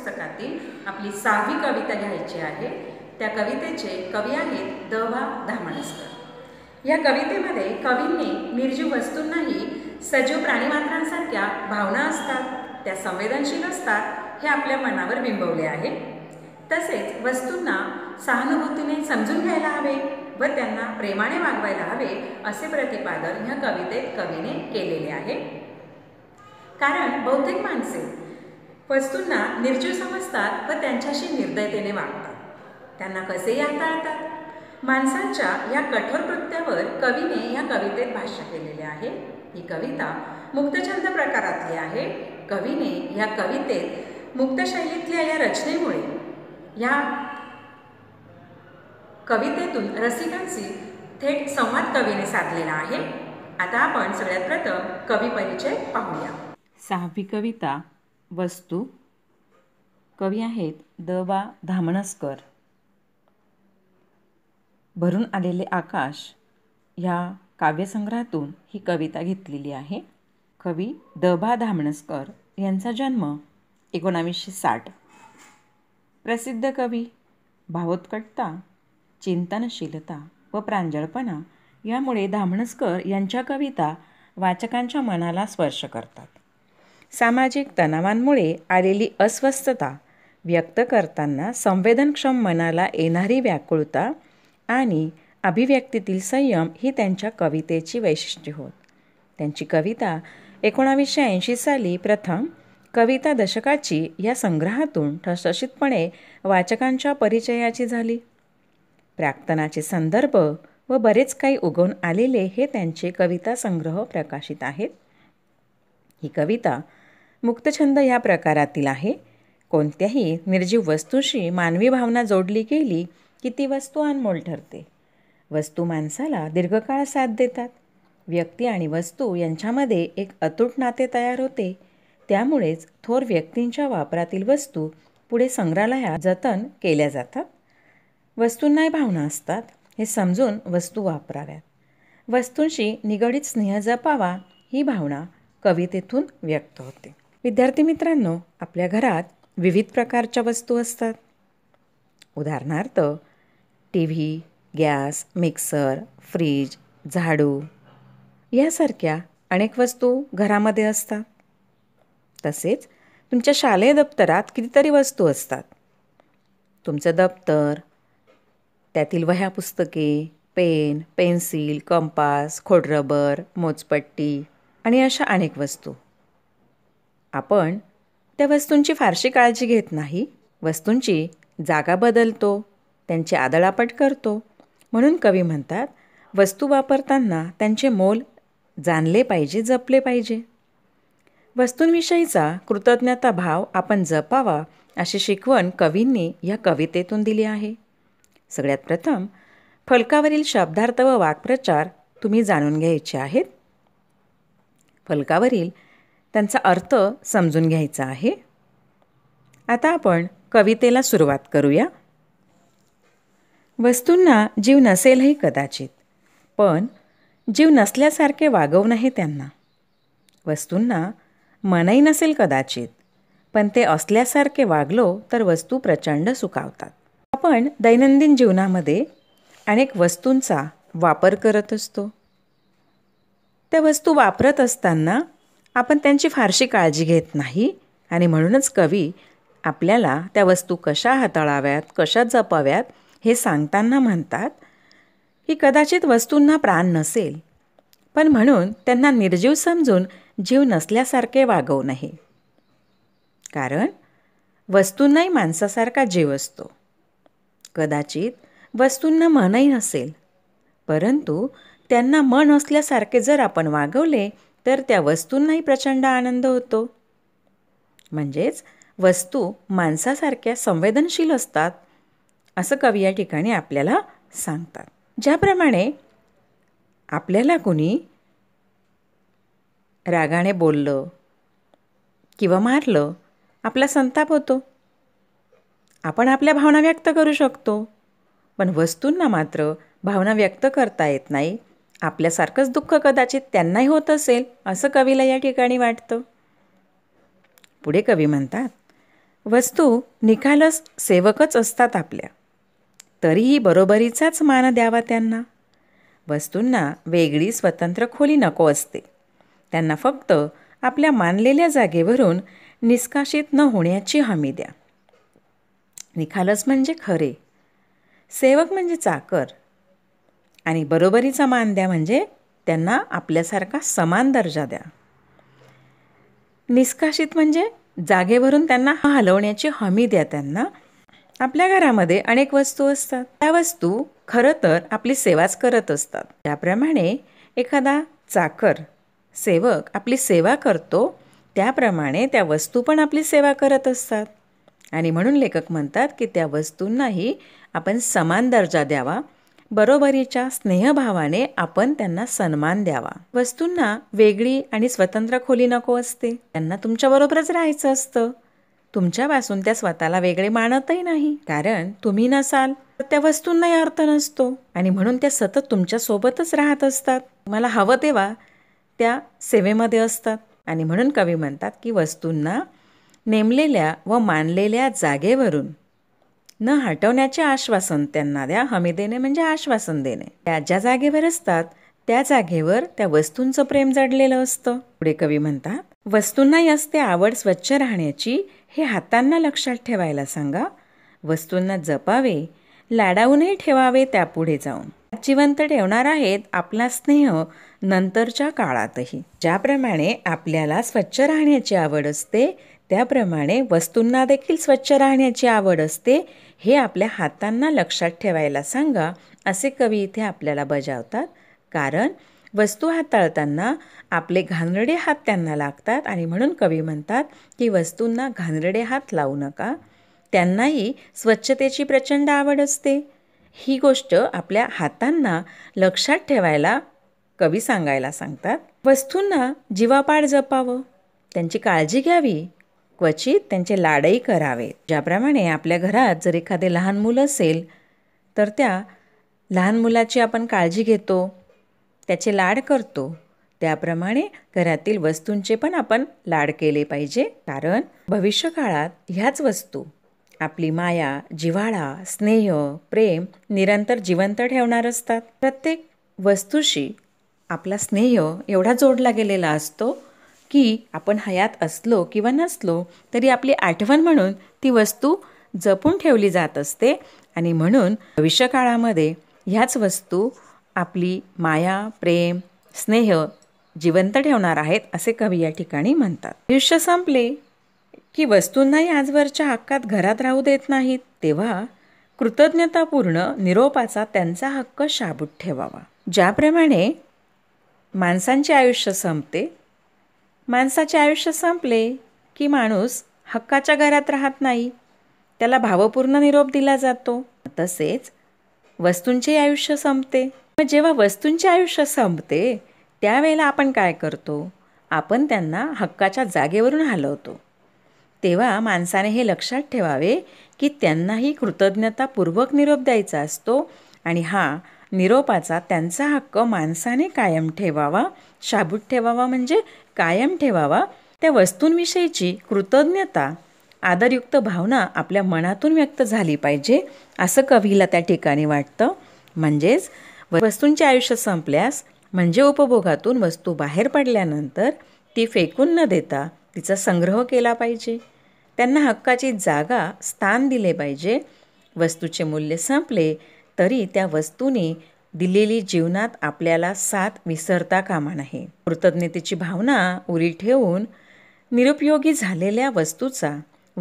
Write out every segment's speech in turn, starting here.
पुस्तकातील आपली सहावी कविता घ्यायची आहे त्या कवितेचे कवी आहेत द वा धामणसकर या कवितेमध्ये कवींनी निर्जीव वस्तूंनाही सजीव प्राणीमात्रांसारख्या भावना असतात त्या संवेदनशील असतात हे आपल्या मनावर बिंबवले आहे तसेच वस्तूंना सहानुभूतीने समजून घ्यायला हवे व त्यांना प्रेमाने वागवायला हवे असे प्रतिपादन ह्या कवितेत कवीने केलेले आहे कारण बहुतेक माणसे वस्तूंना निर्जीव समजतात व त्यांच्याशी निर्दयतेने वागतात त्यांना कसे हाताळतात माणसांच्या या कठोर कृत्यावर कवीने या कवितेत भाष्य केलेले आहे ही कविता मुक्तछंद प्रकारातली आहे कवीने या कवितेत मुक्तशैलीतल्या या रचनेमुळे या कवितेतून रसिकांशी थेट संवाद कवीने साधलेला आहे आता आपण सगळ्यात प्रथम कवी परिचय पाहूया सहावी कविता वस्तू कवी आहेत द बा धामणसकर भरून आलेले आकाश ह्या काव्यसंग्रहातून ही कविता घेतलेली आहे कवी द बा धामणसकर यांचा जन्म एकोणावीसशे साठ प्रसिद्ध कवी भावोत्कटता चिंतनशीलता व प्रांजळपणा यामुळे धामणसकर यांच्या कविता वाचकांच्या मनाला स्पर्श करतात सामाजिक तणावांमुळे आलेली अस्वस्थता व्यक्त करताना संवेदनक्षम मनाला येणारी व्याकुळता आणि अभिव्यक्तीतील संयम ही त्यांच्या कवितेची वैशिष्ट्ये होत त्यांची कविता एकोणावीसशे ऐंशी साली प्रथम कविता दशकाची या संग्रहातून ठसठशीतपणे वाचकांच्या परिचयाची झाली प्राक्तनाचे संदर्भ व बरेच काही उगवून आलेले हे त्यांचे कविता संग्रह प्रकाशित आहेत ही कविता मुक्तछंद ह्या प्रकारातील आहे कोणत्याही निर्जीव वस्तूशी मानवी भावना जोडली गेली की ती वस्तू अनमोल ठरते वस्तू माणसाला दीर्घकाळ साथ देतात व्यक्ती आणि वस्तू यांच्यामध्ये एक अतूट नाते तयार होते त्यामुळेच थोर व्यक्तींच्या वापरातील वस्तू पुढे संग्रहालयात जतन केल्या जातात वस्तूंनाही भावना असतात हे समजून वस्तू वापराव्यात वस्तूंशी निगडीत स्नेह जपावा ही भावना कवितेतून व्यक्त होते विद्यार्थी मित्रांनो आपल्या घरात विविध प्रकारच्या वस्तू असतात उदाहरणार्थ T V gas mixer fridge झाडू यासारख्या अनेक वस्तू घरामध्ये असतात तसेच तुमच्या शालेय दप्तरात कितीतरी वस्तू असतात तुमचं दप्तर त्यातील वह्या पुस्तके पेन पेन्सिल कंपास खोडरबर मोजपट्टी आणि अशा अनेक वस्तू आपण त्या वस्तूंची फारशी काळजी घेत नाही वस्तूंची जागा बदलतो त्यांची आदळापट करतो म्हणून कवी म्हणतात वस्तू वापरताना त्यांचे मोल जाणले पाहिजे जपले पाहिजे वस्तूंविषयीचा कृतज्ञता भाव आपण जपावा अशी शिकवण कवींनी या कवितेतून दिली आहे सगळ्यात प्रथम फलकावरील शब्दार्थ व वाक्प्रचार तुम्ही जाणून घ्यायचे आहेत फलकावरील त्यांचा अर्थ समजून घ्यायचा आहे आता आपण कवितेला सुरुवात करूया वस्तूंना जीव नसेलही कदाचित पण जीव नसल्यासारखे वागवणं नाही त्यांना वस्तूंना मनही नसेल कदाचित पण ते असल्यासारखे वागलो तर वस्तू प्रचंड सुकावतात आपण दैनंदिन जीवनामध्ये अनेक वस्तूंचा वापर करत असतो त्या वस्तू वापरत असताना आपण त्यांची फारशी काळजी घेत नाही आणि म्हणूनच कवी आपल्याला त्या वस्तू कशा हाताळाव्यात कशा जपाव्यात हे सांगताना म्हणतात की कदाचित वस्तूंना प्राण नसेल पण म्हणून त्यांना निर्जीव समजून जीव नसल्यासारखे वागवू नये कारण वस्तूंनाही माणसासारखा जीव असतो कदाचित वस्तूंना मनही नसेल परंतु त्यांना मन असल्यासारखे जर आपण वागवले तर त्या वस्तूंनाही प्रचंड आनंद होतो म्हणजेच वस्तू माणसासारख्या संवेदनशील असतात असं कवी या ठिकाणी आपल्याला सांगतात ज्याप्रमाणे आपल्याला कुणी रागाने बोललं किंवा मारलं आपला संताप होतो आपण आपल्या भावना व्यक्त करू शकतो पण वस्तूंना मात्र भावना व्यक्त करता येत नाही आपल्यासारखंच दुःख कदाचित त्यांनाही होत असेल असं कवीला या ठिकाणी वाटतं पुढे कवी म्हणतात वस्तू निकालच सेवकच असतात आपल्या तरीही बरोबरीचाच मान द्यावा त्यांना वस्तूंना वेगळी स्वतंत्र खोली नको असते त्यांना फक्त आपल्या मानलेल्या जागेवरून निष्कासित न होण्याची हमी द्या निखालस म्हणजे खरे सेवक म्हणजे चाकर आणि बरोबरीचा मान द्या म्हणजे त्यांना आपल्यासारखा समान दर्जा द्या निष्कासित म्हणजे जागेवरून त्यांना हलवण्याची हमी द्या त्यांना आपल्या घरामध्ये अनेक वस्तू असतात त्या वस्तू खरं तर आपली सेवाच करत असतात त्याप्रमाणे एखादा चाकर सेवक आपली सेवा करतो त्याप्रमाणे त्या वस्तू पण आपली सेवा करत असतात आणि म्हणून लेखक म्हणतात की त्या वस्तूंनाही आपण समान दर्जा द्यावा बरोबरीच्या स्नेहभावाने आपण त्यांना सन्मान द्यावा वस्तूंना वेगळी आणि स्वतंत्र खोली नको असते त्यांना तुमच्याबरोबरच राहायचं असतं तुमच्यापासून त्या स्वतःला वेगळे मानतही नाही कारण तुम्ही नसाल तर त्या वस्तूंनाही अर्थ नसतो आणि म्हणून त्या सतत तुमच्यासोबतच राहत असतात तुम्हाला हवं तेव्हा त्या सेवेमध्ये असतात आणि म्हणून कवी म्हणतात की वस्तूंना नेमलेल्या व मानलेल्या जागेवरून न हटवण्याचे आश्वासन त्यांना द्या हमी देणे म्हणजे आश्वासन देणे त्या ज्या जागेवर असतात त्या जागेवर त्या वस्तूंचं प्रेम जडलेलं असतं पुढे कवी म्हणतात वस्तूंनाही असते आवड स्वच्छ राहण्याची हे हातांना लक्षात ठेवायला सांगा वस्तूंना जपावे लाडावूनही ठेवावे त्यापुढे जाऊन जिवंत ठेवणार आहेत आपला स्नेह हो, नंतरच्या काळातही ज्याप्रमाणे आपल्याला स्वच्छ राहण्याची आवड असते त्याप्रमाणे वस्तूंना देखील स्वच्छ राहण्याची आवड असते हे आपल्या हातांना लक्षात ठेवायला सांगा असे कवी इथे आपल्याला बजावतात कारण वस्तू हाताळताना आपले घानरडे हात त्यांना लागतात आणि म्हणून कवी म्हणतात की वस्तूंना घानरडे हात लावू नका त्यांनाही स्वच्छतेची प्रचंड आवड असते ही गोष्ट आपल्या हातांना लक्षात ठेवायला कवी सांगायला सांगतात वस्तूंना जीवापाड जपावं त्यांची काळजी घ्यावी क्वचित त्यांचे लाडही करावेत ज्याप्रमाणे आपल्या घरात जर एखादे लहान मुलं असेल तर त्या लहान मुलाची आपण काळजी घेतो त्याचे लाड करतो त्याप्रमाणे घरातील वस्तूंचे पण आपण लाड केले पाहिजे कारण भविष्यकाळात ह्याच वस्तू आपली माया जिव्हाळा स्नेह प्रेम निरंतर जिवंत ठेवणार असतात प्रत्येक वस्तूशी आपला स्नेह एवढा जोडला गेलेला असतो की आपण हयात असलो किंवा नसलो तरी आपली आठवण म्हणून ती वस्तू जपून ठेवली जात असते आणि म्हणून भविष्यकाळामध्ये ह्याच वस्तू आपली माया प्रेम स्नेह जिवंत ठेवणार आहेत असे कवी या ठिकाणी म्हणतात आयुष्य संपले की वस्तूंनाही आजवरच्या हक्कात घरात राहू देत नाहीत तेव्हा कृतज्ञतापूर्ण निरोपाचा त्यांचा हक्क शाबूत ठेवावा ज्याप्रमाणे माणसांचे आयुष्य संपते माणसाचे आयुष्य संपले की माणूस हक्काच्या घरात राहत नाही त्याला भावपूर्ण निरोप दिला जातो तसेच वस्तूंचे आयुष्य संपते मग जेव्हा वस्तूंचे आयुष्य संपते त्यावेळेला आपण काय करतो आपण त्यांना हक्काच्या जागेवरून हलवतो तेव्हा माणसाने हे लक्षात ठेवावे की त्यांनाही कृतज्ञतापूर्वक निरोप द्यायचा असतो आणि हा निरोपाचा त्यांचा हक्क माणसाने कायम ठेवावा शाबूत ठेवावा म्हणजे कायम ठेवावा त्या वस्तूंविषयीची कृतज्ञता आदरयुक्त भावना आपल्या मनातून व्यक्त झाली पाहिजे असं कवीला त्या ठिकाणी वाटतं म्हणजेच वस्तूंचे आयुष्य संपल्यास म्हणजे उपभोगातून वस्तू बाहेर पडल्यानंतर ती फेकून न देता तिचा संग्रह केला पाहिजे त्यांना हक्काची जागा स्थान दिले पाहिजे वस्तूचे मूल्य संपले तरी त्या वस्तूने दिलेली जीवनात आपल्याला साथ विसरता कामा नाही कृतज्ञतेची भावना उरी ठेवून निरुपयोगी झालेल्या वस्तूचा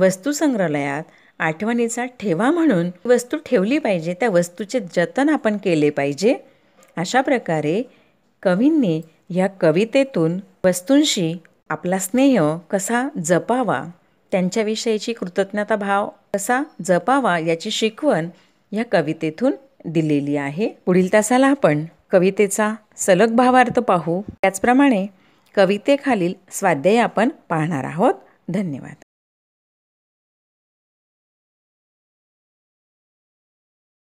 वस्तूसंग्रहालयात आठवणीचा ठेवा म्हणून वस्तू ठेवली पाहिजे त्या वस्तूचे जतन आपण केले पाहिजे अशा प्रकारे कवींनी या कवितेतून वस्तूंशी आपला स्नेह कसा जपावा त्यांच्याविषयीची कृतज्ञता भाव कसा जपावा याची शिकवण या कवितेतून दिलेली आहे पुढील तासाला आपण कवितेचा सलग भावार्थ पाहू त्याचप्रमाणे कवितेखालील स्वाध्याय आपण पाहणार आहोत धन्यवाद